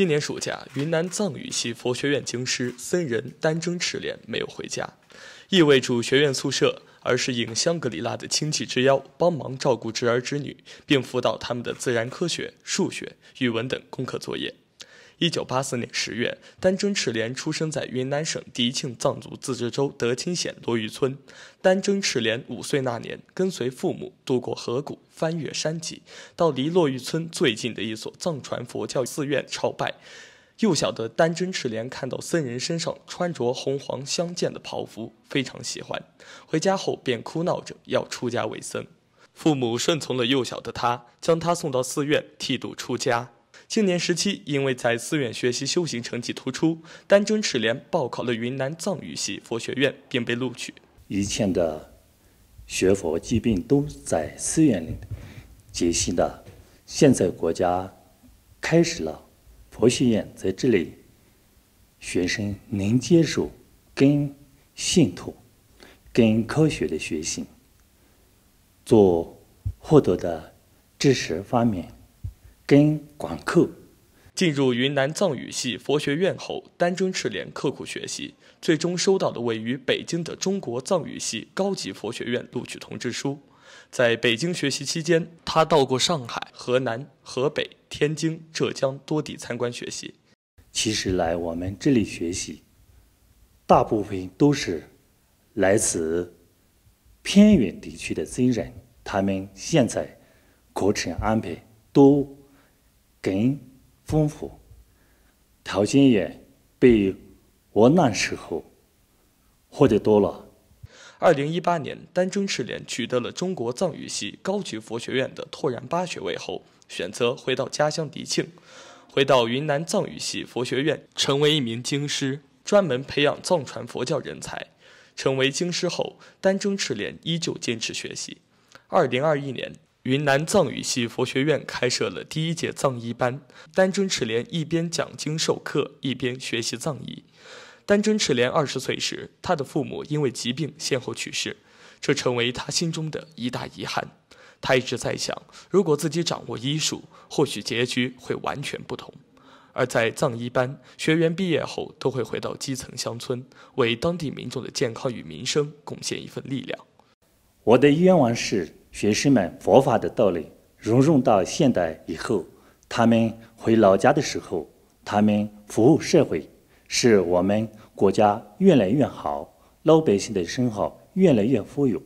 今年暑假，云南藏语系佛学院经师僧人丹征赤莲没有回家，意味住学院宿舍，而是应香格里拉的亲戚之邀，帮忙照顾侄儿侄女，并辅导他们的自然科学、数学、语文等功课作业。一九八四年十月，丹真赤莲出生在云南省迪庆藏族自治州德钦县罗玉村。丹真赤莲五岁那年，跟随父母渡过河谷，翻越山脊，到离洛玉村最近的一所藏传佛教寺院朝拜。幼小的丹真赤莲看到僧人身上穿着红黄相间的袍服，非常喜欢。回家后便哭闹着要出家为僧，父母顺从了幼小的他，将他送到寺院剃度出家。青年时期，因为在寺院学习修行成绩突出，丹增赤莲报考了云南藏语系佛学院，并被录取。以前的学佛疾病都在寺院里进行的，现在国家开始了佛学院在这里，学生能接受跟信徒、跟科学的学习，做获得的知识方面。跟管课。进入云南藏语系佛学院后，丹增赤莲刻苦学习，最终收到了位于北京的中国藏语系高级佛学院录取通知书。在北京学习期间，他到过上海、河南、河北、天津、浙江多地参观学习。其实来我们这里学习，大部分都是来自偏远地区的僧人。他们现在课程安排都。更丰富，条件也比我那时候获的多了。二零一八年，丹增赤莲取得了中国藏语系高级佛学院的拓然巴学位后，选择回到家乡迪庆，回到云南藏语系佛学院成为一名经师，专门培养藏传佛教人才。成为经师后，丹增赤莲依旧坚持学习。二零二一年。云南藏语系佛学院开设了第一届藏医班，丹真赤莲一边讲经授课，一边学习藏医。丹真赤莲二十岁时，他的父母因为疾病先后去世，这成为他心中的一大遗憾。他一直在想，如果自己掌握医术，或许结局会完全不同。而在藏医班，学员毕业后都会回到基层乡村，为当地民众的健康与民生贡献一份力量。我的愿望是。学生们佛法的道理融入到现代以后，他们回老家的时候，他们服务社会，使我们国家越来越好，老百姓的生活越来越富有。